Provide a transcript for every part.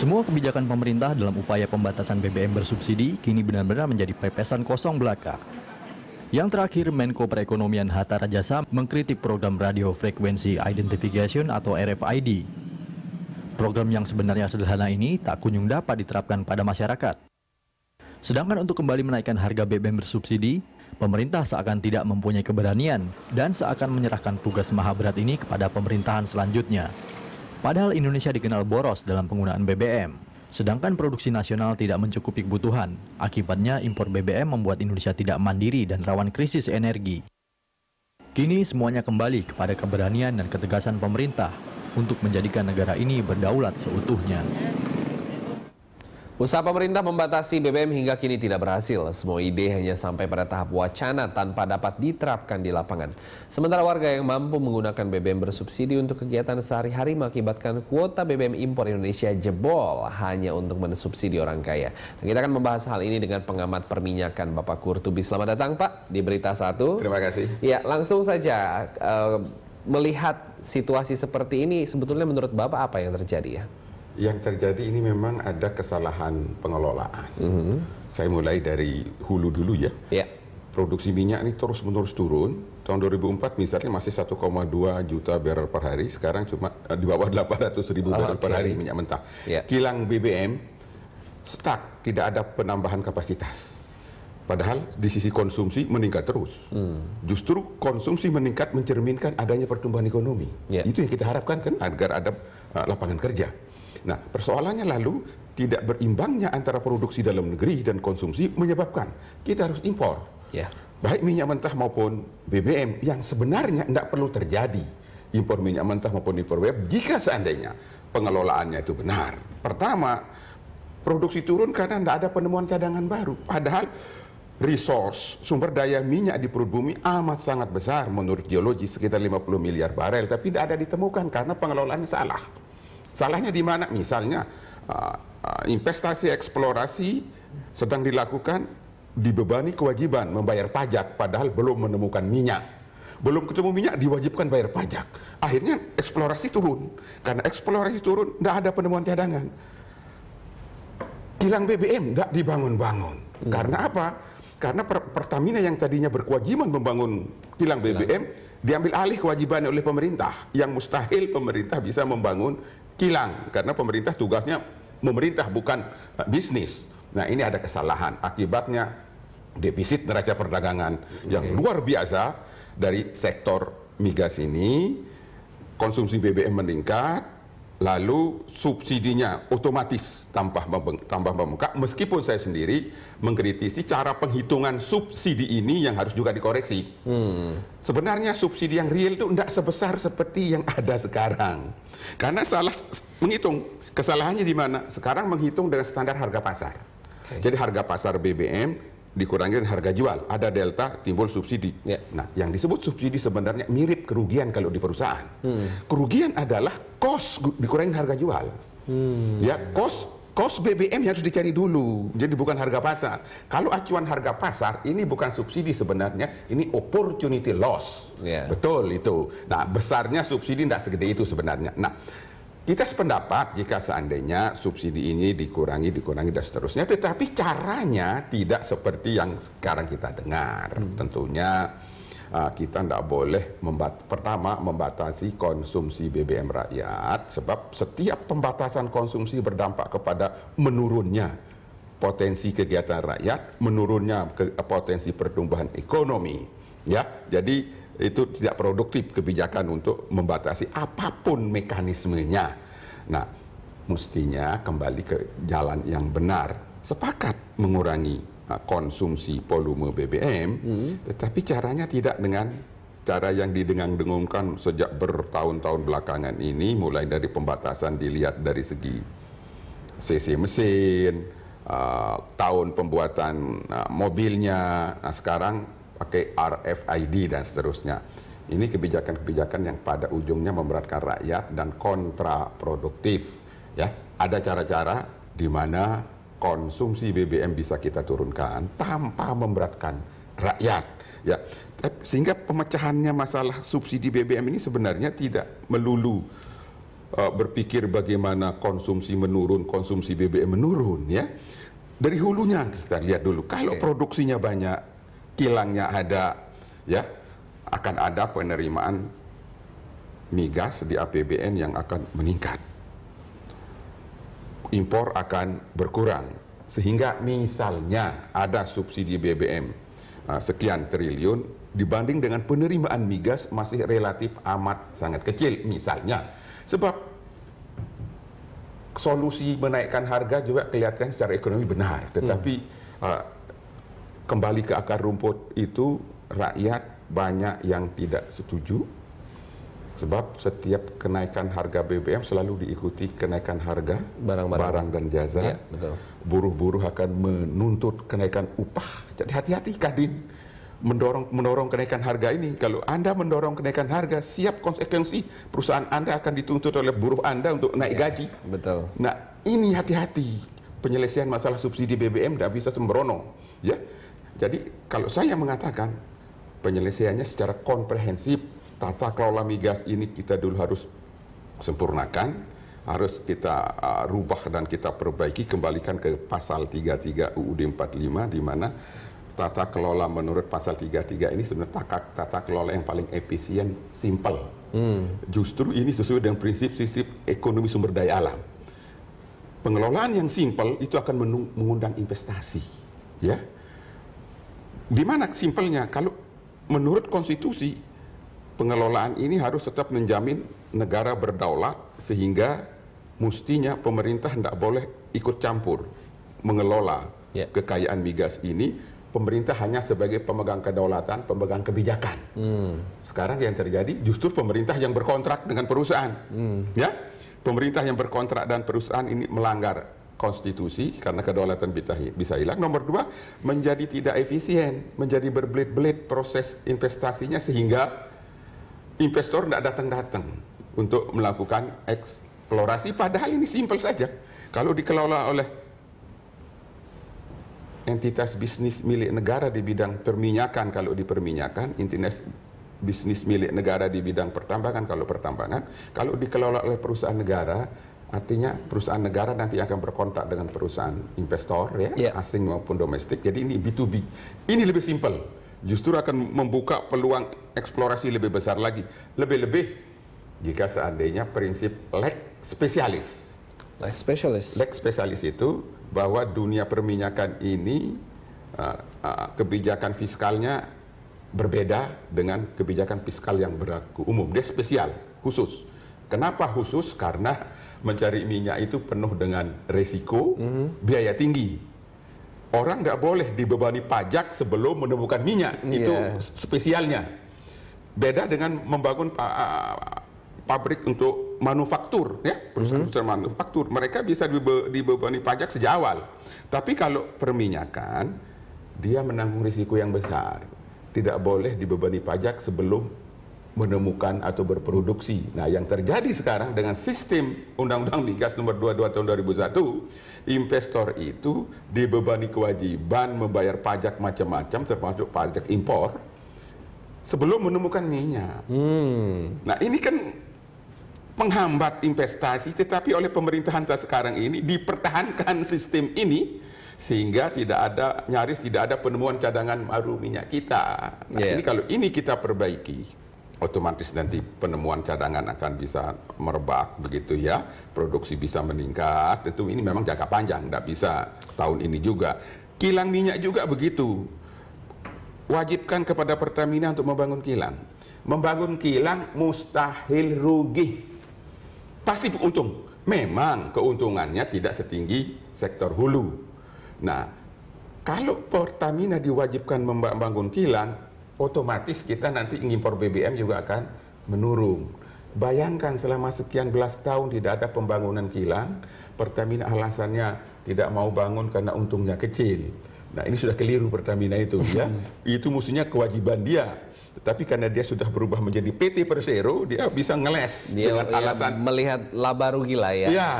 Semua kebijakan pemerintah dalam upaya pembatasan BBM bersubsidi kini benar-benar menjadi pepesan kosong belaka. Yang terakhir, Menko Perekonomian Hatta Rajasa mengkritik program Radio Frequency Identification atau RFID. Program yang sebenarnya sederhana ini tak kunjung dapat diterapkan pada masyarakat. Sedangkan untuk kembali menaikkan harga BBM bersubsidi, pemerintah seakan tidak mempunyai keberanian dan seakan menyerahkan tugas maha berat ini kepada pemerintahan selanjutnya. Padahal Indonesia dikenal boros dalam penggunaan BBM, sedangkan produksi nasional tidak mencukupi kebutuhan. Akibatnya impor BBM membuat Indonesia tidak mandiri dan rawan krisis energi. Kini semuanya kembali kepada keberanian dan ketegasan pemerintah untuk menjadikan negara ini berdaulat seutuhnya. Usaha pemerintah membatasi BBM hingga kini tidak berhasil. Semua ide hanya sampai pada tahap wacana tanpa dapat diterapkan di lapangan. Sementara warga yang mampu menggunakan BBM bersubsidi untuk kegiatan sehari-hari mengakibatkan kuota BBM impor Indonesia jebol hanya untuk mensubsidi orang kaya. Dan kita akan membahas hal ini dengan pengamat perminyakan Bapak Kurtubi. Selamat datang Pak di Berita Satu. Terima kasih. Ya langsung saja uh, melihat situasi seperti ini sebetulnya menurut Bapak apa yang terjadi ya? yang terjadi ini memang ada kesalahan pengelolaan. Mm -hmm. Saya mulai dari hulu dulu ya. Yeah. Produksi minyak ini terus-menerus turun. Tahun 2004 misalnya masih 1,2 juta barrel per hari, sekarang cuma eh, di bawah 800 ribu oh, barrel okay. per hari minyak mentah. Yeah. Kilang BBM stuck, tidak ada penambahan kapasitas. Padahal di sisi konsumsi meningkat terus. Hmm. Justru konsumsi meningkat mencerminkan adanya pertumbuhan ekonomi. Yeah. Itu yang kita harapkan kan agar ada eh, lapangan kerja. Nah, persoalannya lalu tidak berimbangnya antara produksi dalam negeri dan konsumsi menyebabkan kita harus impor. Yeah. Baik minyak mentah maupun BBM yang sebenarnya tidak perlu terjadi impor minyak mentah maupun impor BBM jika seandainya pengelolaannya itu benar. Pertama, produksi turun karena tidak ada penemuan cadangan baru. Padahal resource, sumber daya minyak di perut bumi amat sangat besar menurut geologi sekitar 50 miliar barel. Tapi tidak ada ditemukan karena pengelolaannya salah. Salahnya di mana? Misalnya uh, uh, investasi eksplorasi sedang dilakukan dibebani kewajiban membayar pajak padahal belum menemukan minyak. Belum ketemu minyak diwajibkan bayar pajak. Akhirnya eksplorasi turun. Karena eksplorasi turun, tidak ada penemuan cadangan. Kilang BBM tidak dibangun-bangun. Hmm. Karena apa? Karena Pertamina yang tadinya berkewajiban membangun kilang BBM diambil alih kewajibannya oleh pemerintah yang mustahil pemerintah bisa membangun kilang karena pemerintah tugasnya memerintah bukan eh, bisnis. Nah, ini ada kesalahan. Akibatnya defisit neraca perdagangan okay. yang luar biasa dari sektor migas ini konsumsi BBM meningkat lalu subsidinya otomatis tambah tambah membengkak meskipun saya sendiri mengkritisi cara penghitungan subsidi ini yang harus juga dikoreksi hmm. sebenarnya subsidi yang real itu tidak sebesar seperti yang ada sekarang karena salah menghitung kesalahannya di mana sekarang menghitung dengan standar harga pasar okay. jadi harga pasar BBM dikurangin harga jual, ada delta timbul subsidi. Yeah. Nah, yang disebut subsidi sebenarnya mirip kerugian kalau di perusahaan. Hmm. Kerugian adalah kos dikurangin harga jual. Hmm. Ya, cost kos BBM yang harus dicari dulu. Jadi bukan harga pasar. Kalau acuan harga pasar ini bukan subsidi sebenarnya, ini opportunity loss. Yeah. Betul itu. Nah, besarnya subsidi tidak segede itu sebenarnya. Nah, kita sependapat jika seandainya subsidi ini dikurangi, dikurangi, dan seterusnya. Tetapi caranya tidak seperti yang sekarang kita dengar. Hmm. Tentunya uh, kita tidak boleh membat pertama membatasi konsumsi BBM rakyat. Sebab setiap pembatasan konsumsi berdampak kepada menurunnya potensi kegiatan rakyat, menurunnya ke potensi pertumbuhan ekonomi. Ya, jadi itu tidak produktif kebijakan untuk membatasi apapun mekanismenya. Nah, mestinya kembali ke jalan yang benar. Sepakat mengurangi nah, konsumsi volume BBM, hmm. tetapi caranya tidak dengan cara yang didengang-dengungkan sejak bertahun-tahun belakangan ini, mulai dari pembatasan dilihat dari segi CC mesin, uh, tahun pembuatan uh, mobilnya. Nah, sekarang pakai RFID dan seterusnya. Ini kebijakan-kebijakan yang pada ujungnya memberatkan rakyat dan kontraproduktif. Ya, ada cara-cara di mana konsumsi BBM bisa kita turunkan tanpa memberatkan rakyat. Ya, sehingga pemecahannya masalah subsidi BBM ini sebenarnya tidak melulu e, berpikir bagaimana konsumsi menurun, konsumsi BBM menurun, ya dari hulunya kita lihat dulu. Kalau okay. produksinya banyak, kilangnya ada, ya akan ada penerimaan migas di APBN yang akan meningkat. Impor akan berkurang. Sehingga misalnya ada subsidi BBM nah, sekian triliun dibanding dengan penerimaan migas masih relatif amat sangat kecil misalnya. Sebab solusi menaikkan harga juga kelihatan secara ekonomi benar, tetapi hmm. Eh, kembali ke akar rumput itu rakyat banyak yang tidak setuju sebab setiap kenaikan harga BBM selalu diikuti kenaikan harga barang-barang barang dan jasa. Ya, Buruh-buruh akan menuntut kenaikan upah. Jadi hati-hati Kadin mendorong mendorong kenaikan harga ini. Kalau Anda mendorong kenaikan harga, siap konsekuensi perusahaan Anda akan dituntut oleh buruh Anda untuk naik ya, gaji. Betul. Nah, ini hati-hati penyelesaian masalah subsidi BBM tidak bisa sembrono, ya jadi kalau saya mengatakan penyelesaiannya secara komprehensif, tata kelola migas ini kita dulu harus sempurnakan, harus kita uh, rubah dan kita perbaiki kembalikan ke pasal 33 UUD 45 di mana tata kelola menurut pasal 33 ini sebenarnya tata, tata kelola yang paling efisien, simple. Hmm. Justru ini sesuai dengan prinsip-prinsip ekonomi sumber daya alam. Pengelolaan yang simple itu akan mengundang investasi, ya. Di mana simpelnya kalau menurut konstitusi pengelolaan ini harus tetap menjamin negara berdaulat sehingga mestinya pemerintah tidak boleh ikut campur mengelola yeah. kekayaan migas ini pemerintah hanya sebagai pemegang kedaulatan, pemegang kebijakan. Hmm. Sekarang yang terjadi justru pemerintah yang berkontrak dengan perusahaan. Hmm. Ya? Pemerintah yang berkontrak dan perusahaan ini melanggar konstitusi karena kedaulatan bisa hilang. Nomor dua, menjadi tidak efisien, menjadi berbelit-belit proses investasinya sehingga investor tidak datang-datang untuk melakukan eksplorasi. Padahal ini simpel saja. Kalau dikelola oleh entitas bisnis milik negara di bidang perminyakan, kalau diperminyakan, entitas bisnis milik negara di bidang pertambangan, kalau pertambangan, kalau dikelola oleh perusahaan negara, Artinya perusahaan negara nanti akan berkontak dengan perusahaan investor ya, yeah. asing maupun domestik. Jadi ini B2B. Ini lebih simpel. Justru akan membuka peluang eksplorasi lebih besar lagi. Lebih-lebih jika seandainya prinsip leg spesialis. Leg spesialis. Lek spesialis itu bahwa dunia perminyakan ini uh, uh, kebijakan fiskalnya berbeda dengan kebijakan fiskal yang berlaku umum. Dia spesial, khusus. Kenapa khusus? Karena mencari minyak itu penuh dengan resiko, mm-hmm. biaya tinggi. Orang nggak boleh dibebani pajak sebelum menemukan minyak. Yeah. Itu spesialnya. Beda dengan membangun pa- pabrik untuk manufaktur, ya perusahaan-perusahaan mhm. manufaktur. Mereka bisa dibe- dibebani pajak sejak awal. Tapi kalau perminyakan, dia menanggung risiko yang besar. Tidak boleh dibebani pajak sebelum menemukan atau berproduksi. Nah, yang terjadi sekarang dengan sistem Undang-Undang Migas Nomor 22 Tahun 2001, investor itu dibebani kewajiban membayar pajak macam-macam termasuk pajak impor sebelum menemukan minyak. Hmm. Nah, ini kan penghambat investasi tetapi oleh pemerintahan saya sekarang ini dipertahankan sistem ini sehingga tidak ada nyaris tidak ada penemuan cadangan baru minyak kita. Nah, yeah. ini kalau ini kita perbaiki otomatis nanti penemuan cadangan akan bisa merebak begitu ya produksi bisa meningkat itu ini memang jangka panjang tidak bisa tahun ini juga kilang minyak juga begitu wajibkan kepada Pertamina untuk membangun kilang membangun kilang mustahil rugi pasti untung memang keuntungannya tidak setinggi sektor hulu nah kalau Pertamina diwajibkan membangun kilang otomatis kita nanti ngimpor BBM juga akan menurun. Bayangkan selama sekian belas tahun tidak ada pembangunan kilang, Pertamina alasannya tidak mau bangun karena untungnya kecil. Nah ini sudah keliru Pertamina itu ya. Itu musuhnya kewajiban dia. Tetapi karena dia sudah berubah menjadi PT Persero, dia bisa ngeles dia, dengan alasan melihat laba rugi lah ya. Ya,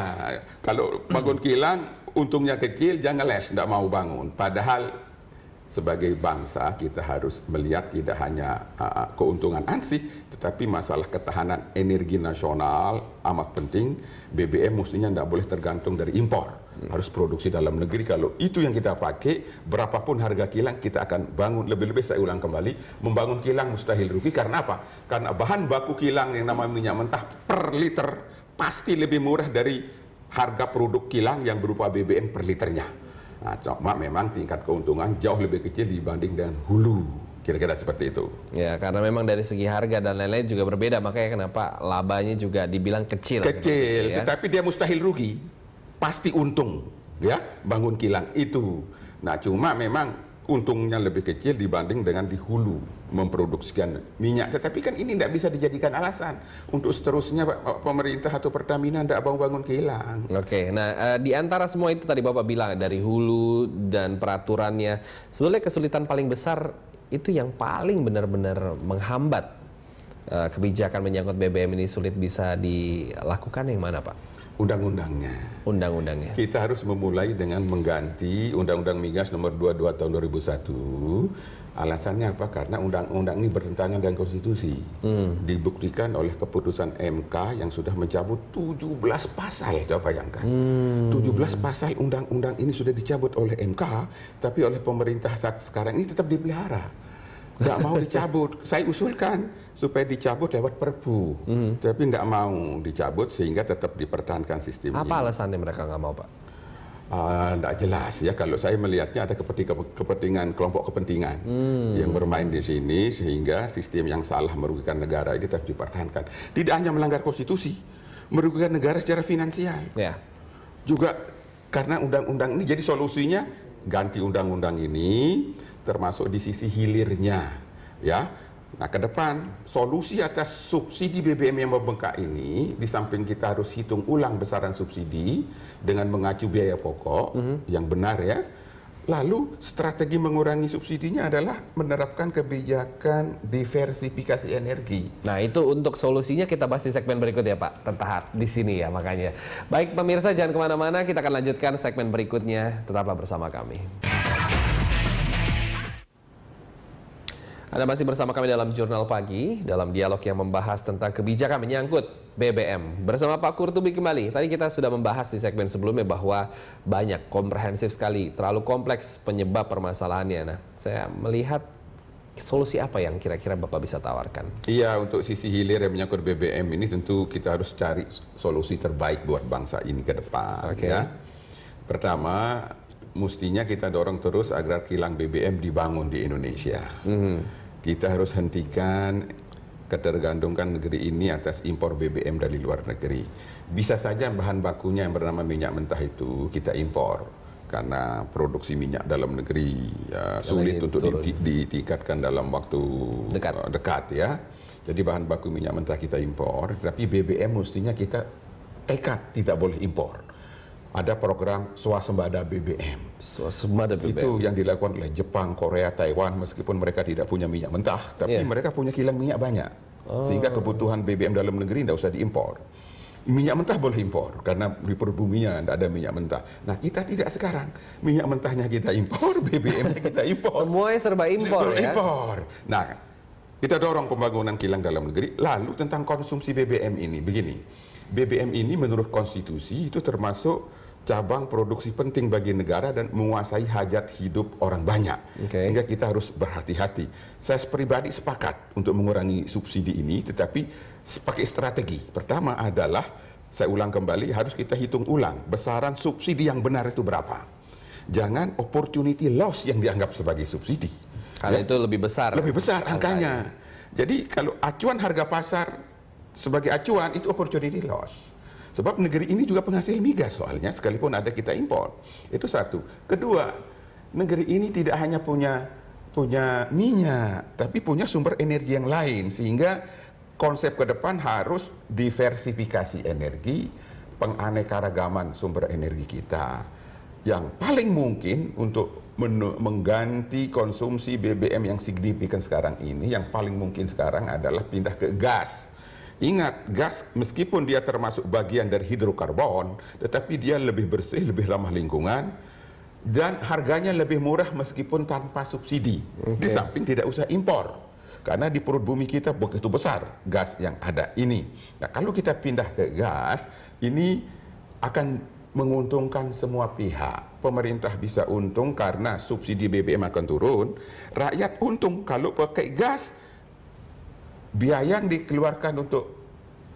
kalau bangun kilang untungnya kecil, jangan ngeles, tidak mau bangun. Padahal sebagai bangsa kita harus melihat tidak hanya uh, keuntungan ansih tetapi masalah ketahanan energi nasional amat penting BBM mestinya tidak boleh tergantung dari impor harus produksi dalam negeri kalau itu yang kita pakai berapapun harga kilang kita akan bangun lebih-lebih saya ulang kembali membangun kilang mustahil rugi karena apa karena bahan baku kilang yang namanya minyak mentah per liter pasti lebih murah dari harga produk kilang yang berupa BBM per liternya Nah, cuma memang tingkat keuntungan jauh lebih kecil dibanding dengan hulu. Kira-kira seperti itu. Ya, karena memang dari segi harga dan lain-lain juga berbeda, makanya kenapa labanya juga dibilang kecil. Kecil, ya. tetapi dia mustahil rugi. Pasti untung, ya, bangun kilang itu. Nah, cuma memang untungnya lebih kecil dibanding dengan di hulu memproduksikan minyak. Tetapi kan ini tidak bisa dijadikan alasan untuk seterusnya pemerintah atau Pertamina tidak bangun-bangun kehilangan. Oke, nah eh, di antara semua itu tadi Bapak bilang dari hulu dan peraturannya, sebenarnya kesulitan paling besar itu yang paling benar-benar menghambat eh, kebijakan menyangkut BBM ini sulit bisa dilakukan yang mana Pak? undang-undangnya. Undang-undangnya. Kita harus memulai dengan mengganti Undang-Undang Migas Nomor 22 Tahun 2001. Alasannya apa? Karena undang-undang ini bertentangan dengan konstitusi. Hmm. Dibuktikan oleh keputusan MK yang sudah mencabut 17 pasal. Coba bayangkan. Hmm. 17 pasal undang-undang ini sudah dicabut oleh MK, tapi oleh pemerintah saat sekarang ini tetap dipelihara nggak mau dicabut. Saya usulkan supaya dicabut lewat Perbu, hmm. tapi tidak mau dicabut sehingga tetap dipertahankan sistem Apa ini. alasannya mereka nggak mau, Pak? Tidak ah, uh, jelas ya kalau saya melihatnya ada kepentingan kelompok kepentingan hmm. yang bermain di sini sehingga sistem yang salah merugikan negara ini tetap dipertahankan. Tidak hanya melanggar konstitusi, merugikan negara secara finansial. Yeah. Juga karena undang-undang ini jadi solusinya ganti undang-undang ini termasuk di sisi hilirnya ya nah ke depan solusi atas subsidi BBM yang membengkak ini di samping kita harus hitung ulang besaran subsidi dengan mengacu biaya pokok mm -hmm. yang benar ya Lalu strategi mengurangi subsidinya adalah menerapkan kebijakan diversifikasi energi. Nah itu untuk solusinya kita bahas di segmen berikut ya Pak Tetap di sini ya makanya. Baik pemirsa jangan kemana-mana kita akan lanjutkan segmen berikutnya tetaplah bersama kami. Anda masih bersama kami dalam Jurnal Pagi, dalam dialog yang membahas tentang kebijakan menyangkut BBM. Bersama Pak Kurtubi kembali, tadi kita sudah membahas di segmen sebelumnya bahwa banyak, komprehensif sekali, terlalu kompleks penyebab permasalahannya. Nah, saya melihat solusi apa yang kira-kira Bapak bisa tawarkan? Iya, untuk sisi hilir yang menyangkut BBM ini tentu kita harus cari solusi terbaik buat bangsa ini ke depan. Okay. Ya. Pertama, mestinya kita dorong terus agar kilang BBM dibangun di Indonesia. Mm -hmm kita harus hentikan ketergantungan negeri ini atas impor BBM dari luar negeri. Bisa saja bahan bakunya yang bernama minyak mentah itu kita impor karena produksi minyak dalam negeri ya, sulit untuk di, ditingkatkan dalam waktu dekat. Uh, dekat ya. Jadi bahan baku minyak mentah kita impor, tapi BBM mestinya kita tekad tidak boleh impor ada program swasembada BBM. Swasembada BBM. Itu yang dilakukan oleh Jepang, Korea, Taiwan meskipun mereka tidak punya minyak mentah, tapi yeah. mereka punya kilang minyak banyak. Oh. Sehingga kebutuhan BBM dalam negeri tidak usah diimpor. Minyak mentah boleh impor karena di perbuminya tidak ada minyak mentah. Nah kita tidak sekarang minyak mentahnya kita impor, bbm kita impor. Semuanya serba impor ya. Impor. Nah kita dorong pembangunan kilang dalam negeri. Lalu tentang konsumsi BBM ini begini. BBM ini menurut konstitusi itu termasuk cabang produksi penting bagi negara dan menguasai hajat hidup orang banyak. Okay. Sehingga kita harus berhati-hati. Saya pribadi sepakat untuk mengurangi subsidi ini, tetapi pakai strategi. Pertama adalah, saya ulang kembali, harus kita hitung ulang besaran subsidi yang benar itu berapa. Jangan opportunity loss yang dianggap sebagai subsidi. Kalau ya? itu lebih besar. Lebih besar angkanya. Jadi kalau acuan harga pasar sebagai acuan itu opportunity loss Sebab negeri ini juga penghasil migas soalnya sekalipun ada kita impor. Itu satu. Kedua, negeri ini tidak hanya punya punya minyak, tapi punya sumber energi yang lain sehingga konsep ke depan harus diversifikasi energi, penganekaragaman sumber energi kita. Yang paling mungkin untuk mengganti konsumsi BBM yang signifikan sekarang ini, yang paling mungkin sekarang adalah pindah ke gas Ingat, gas meskipun dia termasuk bagian dari hidrokarbon, tetapi dia lebih bersih, lebih ramah lingkungan, dan harganya lebih murah meskipun tanpa subsidi. Okay. Di samping tidak usah impor. Karena di perut bumi kita begitu besar gas yang ada ini. Nah, kalau kita pindah ke gas, ini akan menguntungkan semua pihak. Pemerintah bisa untung karena subsidi BBM akan turun, rakyat untung kalau pakai gas biaya yang dikeluarkan untuk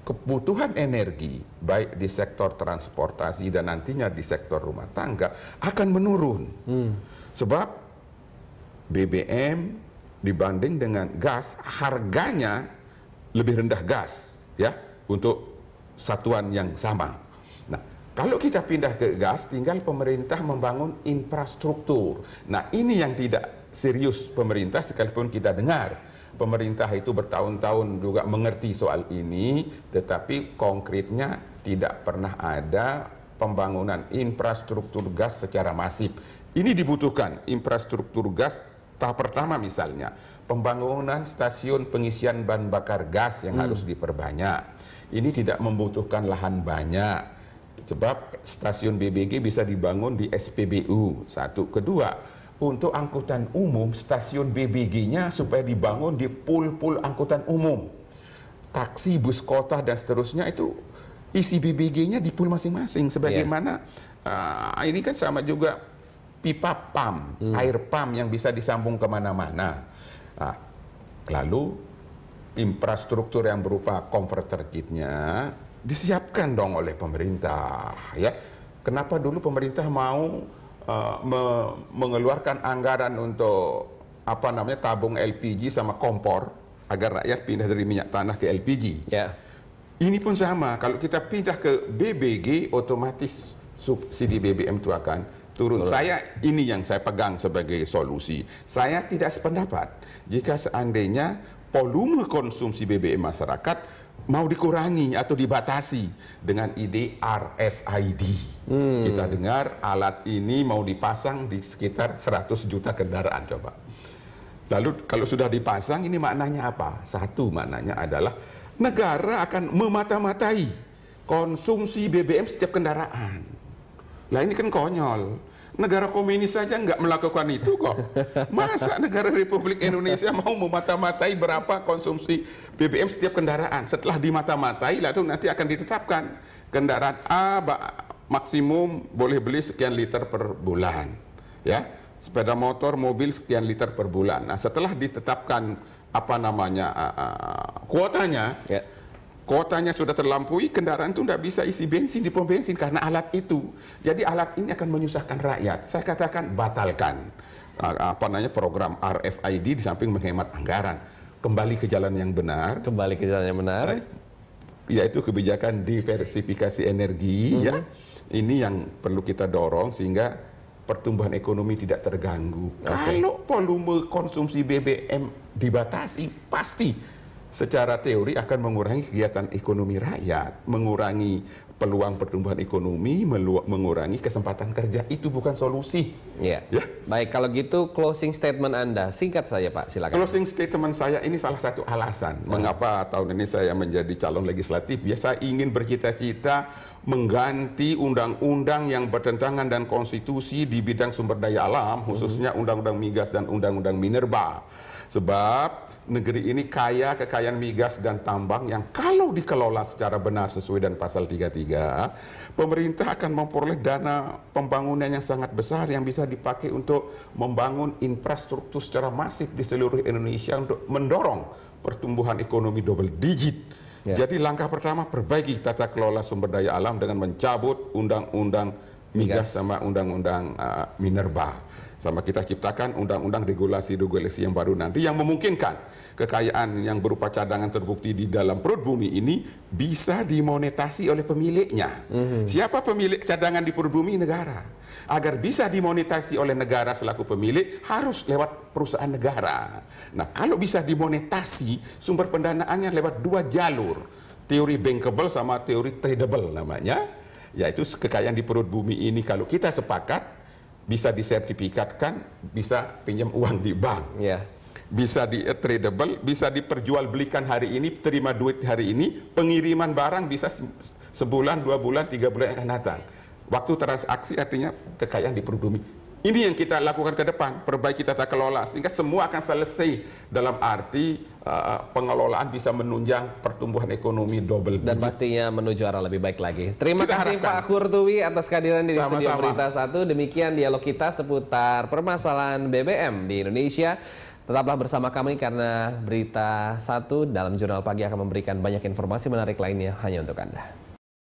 kebutuhan energi baik di sektor transportasi dan nantinya di sektor rumah tangga akan menurun hmm. sebab BBM dibanding dengan gas harganya lebih rendah gas ya untuk satuan yang sama. Nah, kalau kita pindah ke gas tinggal pemerintah membangun infrastruktur. Nah, ini yang tidak serius pemerintah sekalipun kita dengar pemerintah itu bertahun-tahun juga mengerti soal ini, tetapi konkretnya tidak pernah ada pembangunan infrastruktur gas secara masif. Ini dibutuhkan infrastruktur gas tahap pertama misalnya, pembangunan stasiun pengisian bahan bakar gas yang hmm. harus diperbanyak. Ini tidak membutuhkan lahan banyak. Sebab stasiun BBG bisa dibangun di SPBU. Satu, kedua, untuk angkutan umum stasiun BBG-nya supaya dibangun di pul-pul angkutan umum. Taksi, bus kota dan seterusnya itu isi BBG-nya di pul masing-masing sebagaimana yeah. Iya. uh, ini kan sama juga pipa pam, hmm. air pam yang bisa disambung kemana-mana. Nah, lalu infrastruktur yang berupa converter kitnya disiapkan dong oleh pemerintah ya. Kenapa dulu pemerintah mau Eh, me mengeluarkan anggaran untuk apa namanya tabung LPG sama kompor agar rakyat pindah dari minyak tanah ke LPG. Yeah. Ini pun sama. Kalau kita pindah ke BBG, otomatis subsidi BBM itu akan turun. Betul. Saya ini yang saya pegang sebagai solusi. Saya tidak sependapat jika seandainya volume konsumsi BBM masyarakat mau dikurangi atau dibatasi dengan ide RFID. Hmm. Kita dengar alat ini mau dipasang di sekitar 100 juta kendaraan coba. Lalu kalau sudah dipasang ini maknanya apa? Satu maknanya adalah negara akan memata-matai konsumsi BBM setiap kendaraan. Lah ini kan konyol Negara komunis saja nggak melakukan itu kok. Masa negara Republik Indonesia mau memata-matai berapa konsumsi BBM setiap kendaraan? Setelah dimata-matai, lalu nanti akan ditetapkan kendaraan A maksimum boleh beli sekian liter per bulan, ya. Sepeda motor, mobil sekian liter per bulan. Nah, setelah ditetapkan apa namanya uh, uh, kuotanya, yeah kotanya sudah terlampaui, kendaraan itu tidak bisa isi bensin di pom bensin karena alat itu. Jadi alat ini akan menyusahkan rakyat. Saya katakan batalkan eh, apa namanya program RFID di samping menghemat anggaran. Kembali ke jalan yang benar. Kembali ke jalan yang benar. Yaitu kebijakan diversifikasi energi mm -hmm. ya. Ini yang perlu kita dorong sehingga pertumbuhan ekonomi tidak terganggu. Okay. Kalau volume konsumsi BBM dibatasi, pasti secara teori akan mengurangi kegiatan ekonomi rakyat, mengurangi peluang pertumbuhan ekonomi, mengurangi kesempatan kerja. Itu bukan solusi. Ya. ya. Baik, kalau gitu closing statement Anda singkat saja Pak, silakan. Closing statement saya ini salah satu alasan ah. mengapa tahun ini saya menjadi calon legislatif. Ya saya ingin bercita-cita mengganti undang-undang yang bertentangan dan konstitusi di bidang sumber daya alam, khususnya mhm. undang-undang migas dan undang-undang minerba. Sebab negeri ini kaya kekayaan migas dan tambang yang kalau dikelola secara benar sesuai dan pasal 33, pemerintah akan memperoleh dana pembangunan yang sangat besar yang bisa dipakai untuk membangun infrastruktur secara masif di seluruh Indonesia untuk mendorong pertumbuhan ekonomi double digit. Ya. Jadi langkah pertama perbaiki tata kelola sumber daya alam dengan mencabut undang-undang migas, migas sama undang-undang uh, minerba sama kita ciptakan undang-undang regulasi-regulasi yang baru nanti yang memungkinkan kekayaan yang berupa cadangan terbukti di dalam perut bumi ini bisa dimonetasi oleh pemiliknya. Mm-hmm. Siapa pemilik cadangan di perut bumi negara? Agar bisa dimonetasi oleh negara selaku pemilik harus lewat perusahaan negara. Nah, kalau bisa dimonetasi sumber pendanaannya lewat dua jalur, teori bankable sama teori tradable namanya, yaitu kekayaan di perut bumi ini kalau kita sepakat bisa disertifikatkan, bisa pinjam uang di bank. Yeah. Bisa di eh, tradable, bisa diperjualbelikan hari ini, terima duit hari ini, pengiriman barang bisa sebulan, dua bulan, tiga bulan yang akan datang. Waktu transaksi artinya kekayaan diproduksi. Ini yang kita lakukan ke depan, perbaiki tata kelola sehingga semua akan selesai dalam arti uh, pengelolaan bisa menunjang pertumbuhan ekonomi double digit. Dan pastinya menuju arah lebih baik lagi. Terima kita kasih harapkan. Pak Kurtuwi atas kehadiran di Sama -sama. Studio Berita Satu. Demikian dialog kita seputar permasalahan BBM di Indonesia. Tetaplah bersama kami karena Berita Satu dalam Jurnal Pagi akan memberikan banyak informasi menarik lainnya hanya untuk Anda.